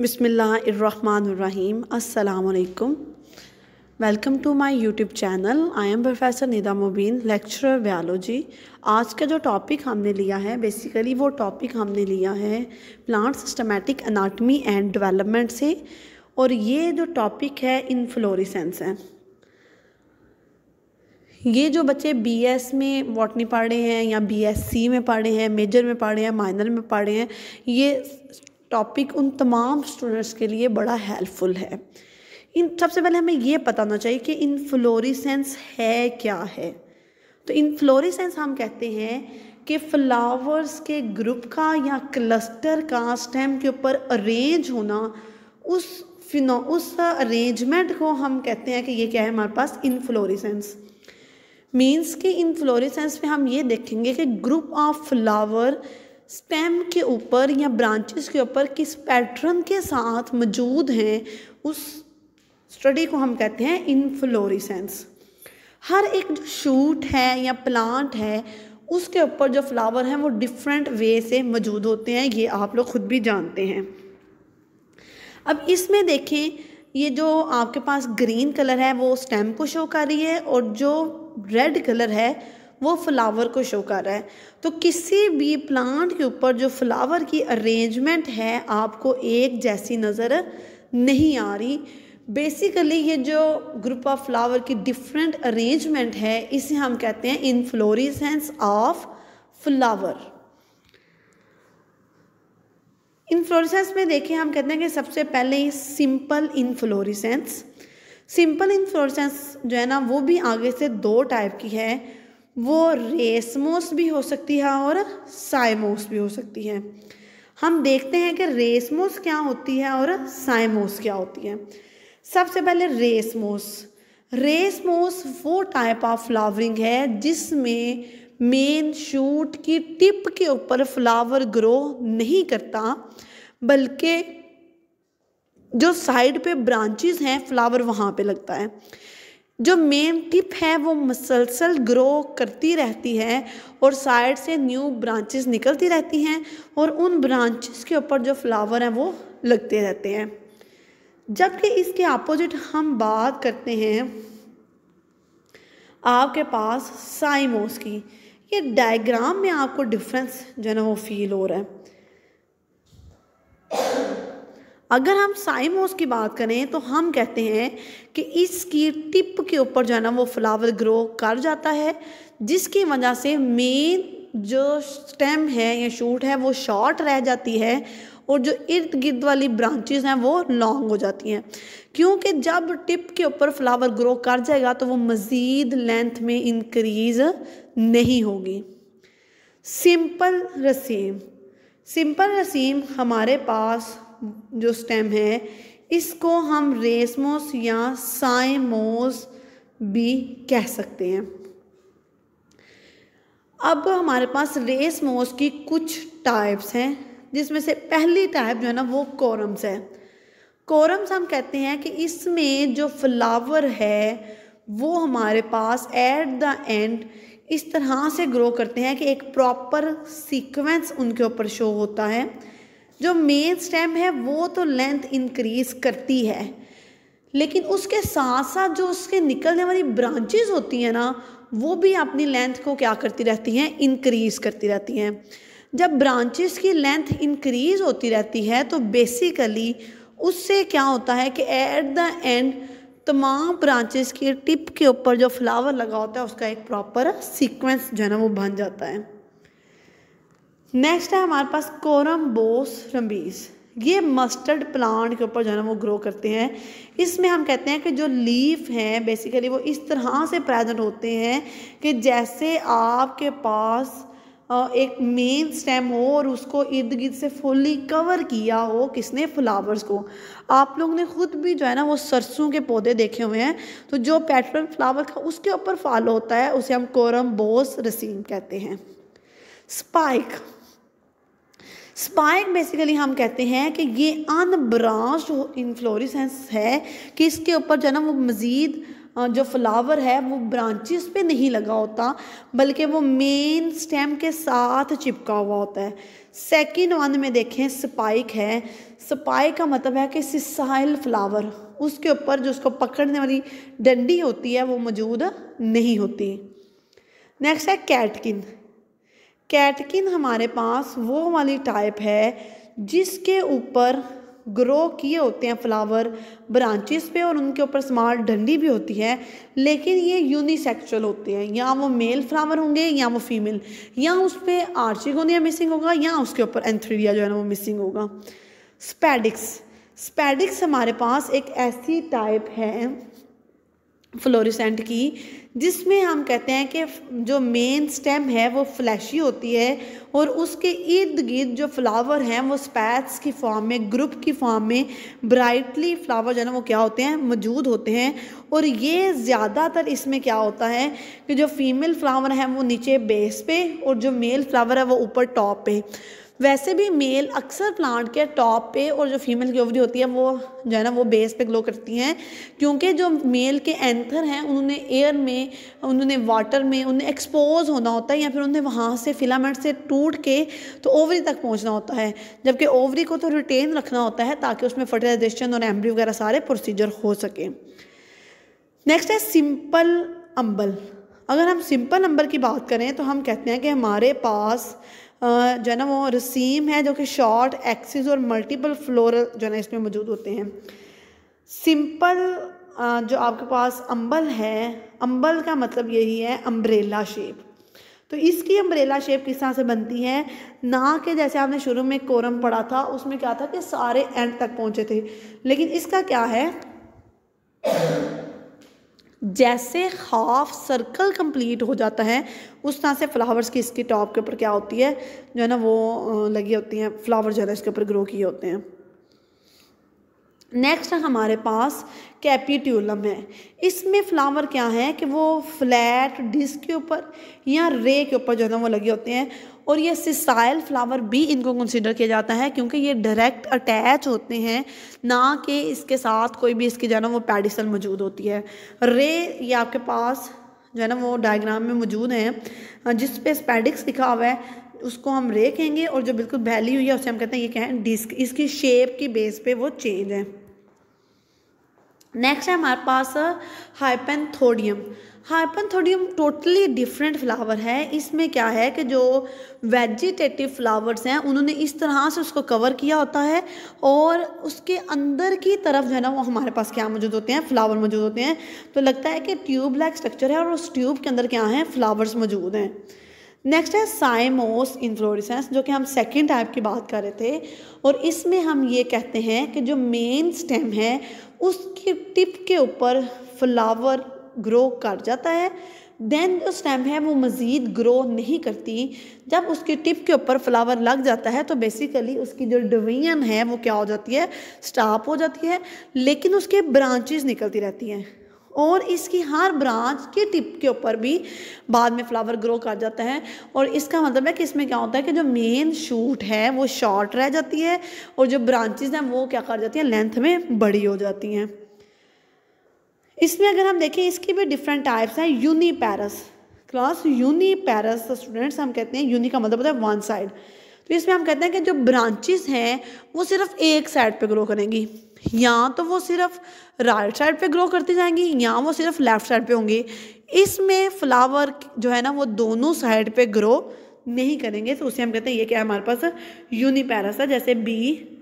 बिसमीम् अल्लाम welcome to my YouTube channel I am professor Nida Mubeen lecturer biology आज का जो टॉपिक हमने लिया है बेसिकली वो टॉपिक हमने लिया है plant systematic anatomy and development से और ये जो टॉपिक है इनफ्लोरिसेंस है ये जो बच्चे बीएस में वॉटनी पढ़े हैं या बीएससी में पढ़े हैं मेजर में पढ़े हैं माइनर में पढ़े हैं ये टॉपिक उन तमाम स्टूडेंट्स के लिए बड़ा हेल्पफुल है इन सबसे पहले हमें ये पता होना चाहिए कि इनफ्लोरिसेंस है क्या है तो इन हम कहते हैं कि फ्लावर्स के ग्रुप का या क्लस्टर का स्टेम के ऊपर अरेंज होना उस फिनो उस अरेंजमेंट को हम कहते हैं कि ये क्या है हमारे पास इनफ्लोरिसेंस मीन्स कि इनफ्लोरिसेंस में हम ये देखेंगे कि ग्रुप ऑफ फ्लावर स्टेम के ऊपर या ब्रांचेस के ऊपर किस पैटर्न के साथ मौजूद हैं उस स्टडी को हम कहते हैं इनफ्लोरिसेंस हर एक जो शूट है या प्लांट है उसके ऊपर जो फ्लावर हैं वो डिफरेंट वे से मौजूद होते हैं ये आप लोग ख़ुद भी जानते हैं अब इसमें देखें ये जो आपके पास ग्रीन कलर है वो स्टेम को शो कर रही है और जो रेड कलर है वो फ्लावर को शो कर रहा है तो किसी भी प्लांट के ऊपर जो फ्लावर की अरेंजमेंट है आपको एक जैसी नज़र नहीं आ रही बेसिकली ये जो ग्रुप ऑफ फ्लावर की डिफरेंट अरेंजमेंट है इसे हम कहते हैं इन्फ्लोरिसेंस ऑफ फ्लावर इन्फ्लोरिसेंस में देखें हम कहते हैं कि सबसे पहले सिंपल फ्लोरिसेंस सिंपल इन्फ्लोरिसेंस जो है ना वो भी आगे से दो टाइप की है वो रेसमोस भी हो सकती है और साइमोस भी हो सकती है हम देखते हैं कि रेसमोस क्या होती है और साइमोस क्या होती है सबसे पहले रेसमोस रेसमोस वो टाइप ऑफ फ्लावरिंग है जिसमें मेन शूट की टिप के ऊपर फ्लावर ग्रो नहीं करता बल्कि जो साइड पे ब्रांचेस हैं फ्लावर वहाँ पे लगता है जो मेन टिप है वो मुसलसल ग्रो करती रहती है और साइड से न्यू ब्रांचेस निकलती रहती हैं और उन ब्रांचेस के ऊपर जो फ्लावर हैं वो लगते रहते हैं जबकि इसके अपोजिट हम बात करते हैं आपके पास साइमोस की ये डायग्राम में आपको डिफरेंस जो है ना वो फील हो रहा है अगर हम साइमोस की बात करें तो हम कहते हैं कि इसकी टिप के ऊपर जो है ना वो फ्लावर ग्रो कर जाता है जिसकी वजह से मेन जो स्टेम है या शूट है वो शॉर्ट रह जाती है और जो इर्द गिर्द वाली ब्रांचेस हैं वो लॉन्ग हो जाती हैं क्योंकि जब टिप के ऊपर फ्लावर ग्रो कर जाएगा तो वो मज़ीद लेंथ में इंक्रीज़ नहीं होगी सिंपल रसीम सिंपल रसीम हमारे पास जो स्टेम है इसको हम रेसमोस या साइमोस भी कह सकते हैं अब हमारे पास रेसमोस की कुछ टाइप्स हैं जिसमें से पहली टाइप जो है ना वो कोरम्स है कोरम्स हम कहते हैं कि इसमें जो फ्लावर है वो हमारे पास एट द एंड इस तरह से ग्रो करते हैं कि एक प्रॉपर सीक्वेंस उनके ऊपर शो होता है जो मेन स्टेम है वो तो लेंथ इंक्रीज करती है लेकिन उसके साथ साथ जो उसके निकलने वाली ब्रांचेज होती हैं ना वो भी अपनी लेंथ को क्या करती रहती हैं इंक्रीज करती रहती हैं जब ब्रांचेस की लेंथ इंक्रीज होती रहती है तो बेसिकली उससे क्या होता है कि एट द एंड तमाम ब्रांचेस के टिप के ऊपर जो फ्लावर लगा होता है उसका एक प्रॉपर सीक्वेंस जो है ना वो बन जाता है नेक्स्ट है हमारे पास कोरम बोस रंबीस ये मस्टर्ड प्लांट के ऊपर जो है ना वो ग्रो करते हैं इसमें हम कहते हैं कि जो लीफ हैं बेसिकली वो इस तरह से प्रेजेंट होते हैं कि जैसे आपके पास एक मेन स्टेम हो और उसको इर्द गिर्द से फुली कवर किया हो किसने फ्लावर्स को आप लोग ने खुद भी जो है ना वो सरसों के पौधे देखे हुए हैं तो जो पैटर्न फ्लावर का उसके ऊपर फॉलो होता है उसे हम कोरम बोस रसीम कहते हैं स्पाइक स्पाइक बेसिकली हम कहते हैं कि ये अनब्रांच इनफ्लोरिसेंस है कि इसके ऊपर जो है ना वो मज़ीद जो फ्लावर है वो ब्रांचेस पे नहीं लगा होता बल्कि वो मेन स्टेम के साथ चिपका हुआ होता है सेकंड वन में देखें स्पाइक है स्पाइक का मतलब है कि सिसाइल फ्लावर उसके ऊपर जो उसको पकड़ने वाली डंडी होती है वो मौजूद नहीं होती नेक्स्ट है कैटकिन कैटकिन हमारे पास वो वाली टाइप है जिसके ऊपर ग्रो किए होते हैं फ्लावर ब्रांचेस पे और उनके ऊपर स्मॉल डंडी भी होती है लेकिन ये यूनिसेक्चुअल होते हैं या वो मेल फ्लावर होंगे या वो फीमेल या उस पर आर्चिगोनिया मिसिंग होगा या उसके ऊपर एंथ्रीडिया जो है ना वो मिसिंग होगा स्पैडिक्स स्पैडिक्स हमारे पास एक ऐसी टाइप है फ्लोरिसेंट की जिसमें हम कहते हैं कि जो मेन स्टेम है वो फ्लैशी होती है और उसके इर्द गिर्द जो फ्लावर हैं वो स्पैट्स की फॉर्म में ग्रुप की फॉर्म में ब्राइटली फ्लावर जो है ना वो क्या होते हैं मौजूद होते हैं और ये ज़्यादातर इसमें क्या होता है कि जो फीमेल फ्लावर हैं वो नीचे बेस पे और जो मेल फ्लावर है वो ऊपर टॉप पे वैसे भी मेल अक्सर प्लांट के टॉप पे और जो फीमेल की ओवरी होती है वो जो है ना वो बेस पे ग्लो करती हैं क्योंकि जो मेल के एंथर हैं उन्होंने एयर में उन्होंने वाटर में उन्हें एक्सपोज होना होता है या फिर उन्हें वहाँ से फिलामेंट से टूट के तो ओवरी तक पहुँचना होता है जबकि ओवरी को तो रिटेन रखना होता है ताकि उसमें फर्टिलाइजेशन और एम्ब्री वगैरह सारे प्रोसीजर हो सके नेक्स्ट है सिंपल अम्बल अगर हम सिंपल नंबर की बात करें तो हम कहते हैं कि हमारे पास जो है ना वो रसीम है जो कि शॉर्ट एक्सिस और मल्टीपल फ्लोर जो है ना इसमें मौजूद होते हैं सिंपल जो आपके पास अम्बल है अम्बल का मतलब यही है अम्ब्रेला शेप तो इसकी अम्ब्रेला शेप किस तरह से बनती है ना के जैसे आपने शुरू में कोरम पढ़ा था उसमें क्या था कि सारे एंड तक पहुंचे थे लेकिन इसका क्या है जैसे हाफ सर्कल कंप्लीट हो जाता है उस तरह से फ्लावर्स की इसकी टॉप के ऊपर क्या होती है जो है ना वो लगी होती हैं फ्लावर जो है इसके ऊपर ग्रो किए होते हैं नेक्स्ट हमारे पास कैपीट्यूलम है इसमें फ्लावर क्या है कि वो फ्लैट डिस्क के ऊपर या रे के ऊपर जो है ना वो लगे होते हैं और ये सिसाइल फ्लावर भी इनको कंसिडर किया जाता है क्योंकि ये डायरेक्ट अटैच होते हैं ना कि इसके साथ कोई भी इसकी जो है ना वो पेडिसल मौजूद होती है रे ये आपके पास जो है ना वो डायग्राम में मौजूद हैं जिस पे स्पेडिक्स लिखा हुआ है उसको हम रे कहेंगे और जो बिल्कुल वैली हुई है उसे हम कहते हैं ये क्या है डिस्क इसकी शेप की बेस पे वो चेंज है नेक्स्ट है हमारे पास hypanthodium hypanthodium totally different flower है इसमें क्या है कि जो वेजिटेटिव फ्लावर्स हैं उन्होंने इस तरह से उसको कवर किया होता है और उसके अंदर की तरफ जो है ना वो हमारे पास क्या मौजूद होते हैं फ्लावर मौजूद होते हैं तो लगता है कि ट्यूब लाइक स्ट्रक्चर है और उस ट्यूब के अंदर क्या हैं फ्लावर्स मौजूद हैं नेक्स्ट है साइमोस इन्फ्लोरिसेंस जो कि हम सेकेंड टाइप की बात कर रहे थे और इसमें हम ये कहते हैं कि जो मेन स्टेम है उसके टिप के ऊपर फ्लावर ग्रो कर जाता है देन जो स्टेम है वो मज़ीद ग्रो नहीं करती जब उसकी टिप के ऊपर फ्लावर लग जाता है तो बेसिकली उसकी जो डिवीजन है वो क्या हो जाती है स्टाप हो जाती है लेकिन उसके ब्रांचेस निकलती रहती हैं और इसकी हर ब्रांच के टिप के ऊपर भी बाद में फ्लावर ग्रो कर जाता है और इसका मतलब है कि इसमें क्या होता है कि जो मेन शूट है वो शॉर्ट रह जाती है और जो ब्रांचेज हैं वो क्या कर जाती हैं लेंथ में बड़ी हो जाती हैं इसमें अगर हम देखें इसकी भी डिफरेंट टाइप्स हैं uniparous class uniparous students हम कहते हैं यूनी का मतलब होता है वन साइड तो इसमें हम कहते हैं कि जो ब्रांचेस हैं वो सिर्फ एक साइड पे ग्रो करेंगी या तो वो सिर्फ राइट साइड पे ग्रो करती जाएंगी या वो सिर्फ लेफ्ट साइड पे होंगी इसमें फ्लावर जो है ना वो दोनों साइड पे ग्रो नहीं करेंगे तो उसे हम कहते हैं ये क्या है हमारे पास यूनिपैरस है जैसे बी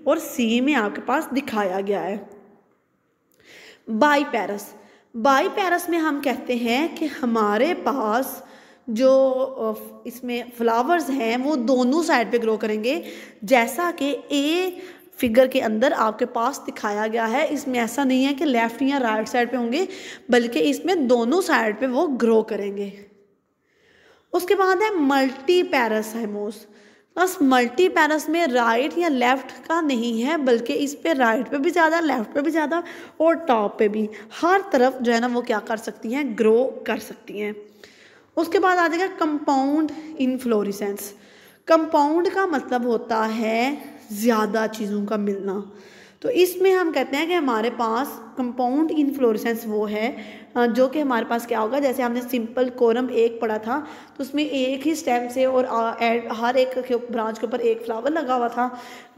और सी में आपके पास दिखाया गया है बाईपैरस बाईपैरस में हम कहते हैं कि हमारे पास जो इसमें फ्लावर्स हैं वो दोनों साइड पे ग्रो करेंगे जैसा कि ए फिगर के अंदर आपके पास दिखाया गया है इसमें ऐसा नहीं है कि लेफ़्ट या राइट साइड पे होंगे बल्कि इसमें दोनों साइड पे वो ग्रो करेंगे उसके बाद है मल्टी पैरासाइमोस बस मल्टी पैरस में राइट या लेफ़्ट का नहीं है बल्कि इस पर राइट पे भी ज़्यादा लेफ़्ट पे भी ज़्यादा और टॉप पे भी हर तरफ जो है ना वो क्या कर सकती हैं ग्रो कर सकती हैं उसके बाद आ जाएगा कंपाउंड इनफ्लोरिसेंस कंपाउंड का मतलब होता है ज़्यादा चीज़ों का मिलना तो इसमें हम कहते हैं कि हमारे पास कंपाउंड इनफ्लोरेसेंस वो है जो कि हमारे पास क्या होगा जैसे हमने सिंपल कोरम एक पढ़ा था तो उसमें एक ही स्टेम से और हर एक के ब्रांच के ऊपर एक फ्लावर लगा हुआ था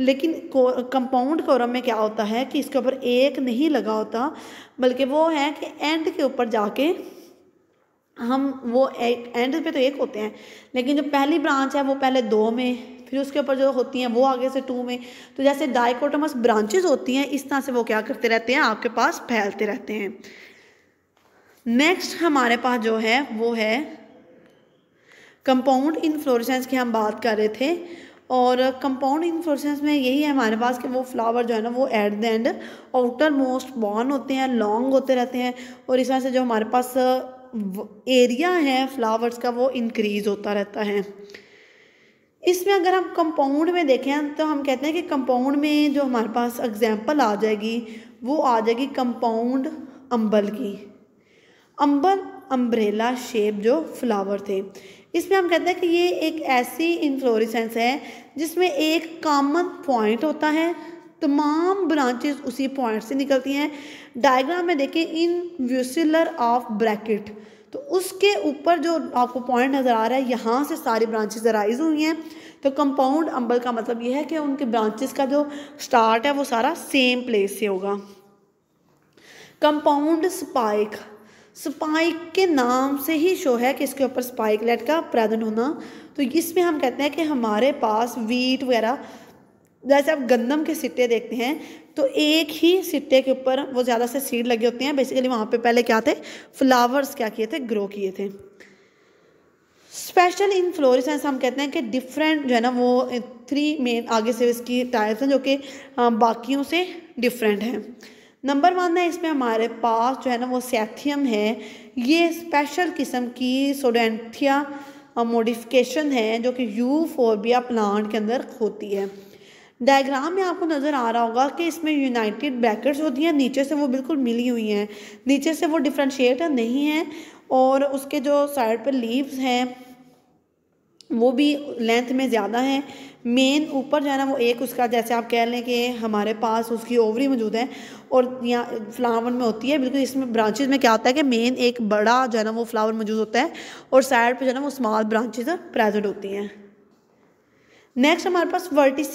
लेकिन कंपाउंड कोरम में क्या होता है कि इसके ऊपर एक नहीं लगा होता बल्कि वो है कि एंड के ऊपर जाके हम वो एंड पे तो एक होते हैं लेकिन जो पहली ब्रांच है वो पहले दो में फिर उसके ऊपर जो होती हैं वो आगे से टू में तो जैसे डाइकोटमस ब्रांचेज होती हैं इस तरह से वो क्या करते रहते हैं आपके पास फैलते रहते हैं नेक्स्ट हमारे पास जो है वो है कंपाउंड इन्फ्लोरेसेंस की हम बात कर रहे थे और कंपाउंड इन्फ्लोरेसेंस में यही है हमारे पास कि वो फ्लावर जो है ना वो at the end outermost born होते हैं लॉन्ग होते रहते हैं और इस वजह से जो हमारे पास एरिया है फ्लावर्स का वो इंक्रीज होता रहता है इसमें अगर हम कंपाउंड में देखें तो हम कहते हैं कि कंपाउंड में जो हमारे पास एग्जांपल आ जाएगी वो आ जाएगी कंपाउंड अम्बल की अम्बल अम्ब्रेला शेप जो फ्लावर थे इसमें हम कहते हैं कि ये एक ऐसी इन्फ्लोरिसेंस है जिसमें एक कॉमन पॉइंट होता है तमाम ब्रांचेस उसी पॉइंट से निकलती हैं डायग्राम में देखें इन व्यूसलर ऑफ ब्रैकेट तो उसके ऊपर जो आपको पॉइंट नज़र आ रहा है यहाँ से सारी ब्रांचेज राइज हुई हैं तो कंपाउंड अम्बल का मतलब यह है कि उनके ब्रांचेस का जो स्टार्ट है वो सारा सेम प्लेस से होगा कंपाउंड स्पाइक स्पाइक के नाम से ही शो है कि इसके ऊपर स्पाइकलेट का प्रेजेंट होना तो इसमें हम कहते हैं कि हमारे पास वीट वगैरह जैसे आप गंदम के सिट्टे देखते हैं तो एक ही सिट्टे के ऊपर वो ज़्यादा से सीड लगे होते हैं बेसिकली वहाँ पे पहले क्या थे फ्लावर्स क्या किए थे ग्रो किए थे स्पेशल इन फ्लोरिसेंस हम कहते हैं कि डिफरेंट जो है ना वो थ्री मेन आगे से इसकी टाइप्स हैं जो कि बाकियों से डिफरेंट हैं नंबर वन है इसमें हमारे पास जो है ना वो सैथियम है ये स्पेशल किस्म की सोडेंथिया मोडिफिकेशन है जो कि यूफोबिया प्लांट के अंदर होती है डायग्राम में आपको नज़र आ रहा होगा कि इसमें यूनाइटेड ब्रैकेट्स होती हैं नीचे से वो बिल्कुल मिली हुई हैं नीचे से वो डिफ्रेंशिएट नहीं है और उसके जो साइड पर लीव्स हैं वो भी लेंथ में ज़्यादा है मेन ऊपर जो है ना वो एक उसका जैसे आप कह लें कि हमारे पास उसकी ओवरी मौजूद है और यहाँ फ्लावर में होती है बिल्कुल इसमें ब्रांचेज में क्या होता है कि मेन एक बड़ा जो है ना वो फ्लावर मौजूद होता है और साइड पे जो है ना वो स्मॉल ब्रांचेज प्रेजेंट होती हैं नेक्स्ट हमारे पास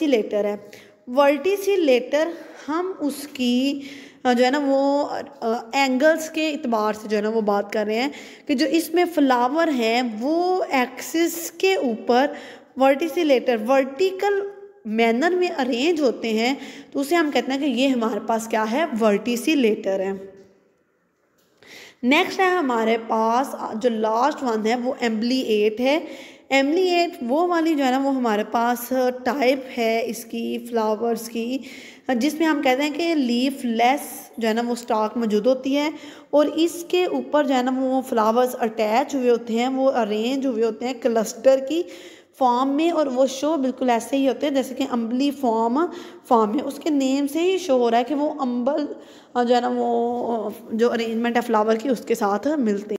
लेटर है लेटर हम उसकी जो है ना वो एंगल्स के अतबार से जो है ना वो बात कर रहे हैं कि जो इसमें फ्लावर हैं वो एक्सिस के ऊपर लेटर वर्टिकल मैनर में अरेंज होते हैं तो उसे हम कहते हैं कि ये हमारे पास क्या है लेटर है नेक्स्ट है हमारे पास जो लास्ट वन है वो एम्बली एट है एमली एट वो वाली जो है ना वो हमारे पास टाइप है इसकी फ्लावर्स की जिसमें हम कहते हैं कि लीफ लेस जो है ना वो स्टॉक मौजूद होती है और इसके ऊपर जो है ना वो फ्लावर्स अटैच हुए होते हैं वो अरेंज हुए होते हैं क्लस्टर की फॉर्म में और वो शो बिल्कुल ऐसे ही होते हैं जैसे कि अम्बली फॉर्म फॉर्म में उसके नेम से ही शो हो रहा है कि वो अम्बल जो है ना वो जो अरेंजमेंट है फ्लावर की उसके साथ मिलते